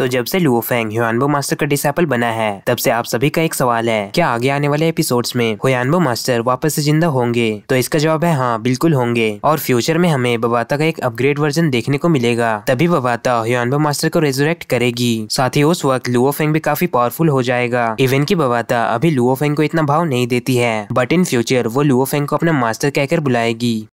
तो जब से लुओ फेंग हुआनबो मास्टर का डिसेपल बना है तब से आप सभी का एक सवाल है क्या आगे आने वाले एपिसोड्स में हुआनबो मास्टर वापस से जिंदा होंगे तो इसका जवाब है हाँ बिल्कुल होंगे और फ्यूचर में हमें बवाता का एक अपग्रेड वर्जन देखने को मिलेगा तभी बवाता हुआनबो मास्टर को रेजोरेक्ट करेगी साथ ही उस वक्त लुओ फेंग भी काफी पावरफुल हो जाएगा इवन की बवाता अभी लुओ फेंग को इतना भाव नहीं देती है बट इन फ्यूचर वो लुओ फेंग को अपना मास्टर कहकर बुलाएगी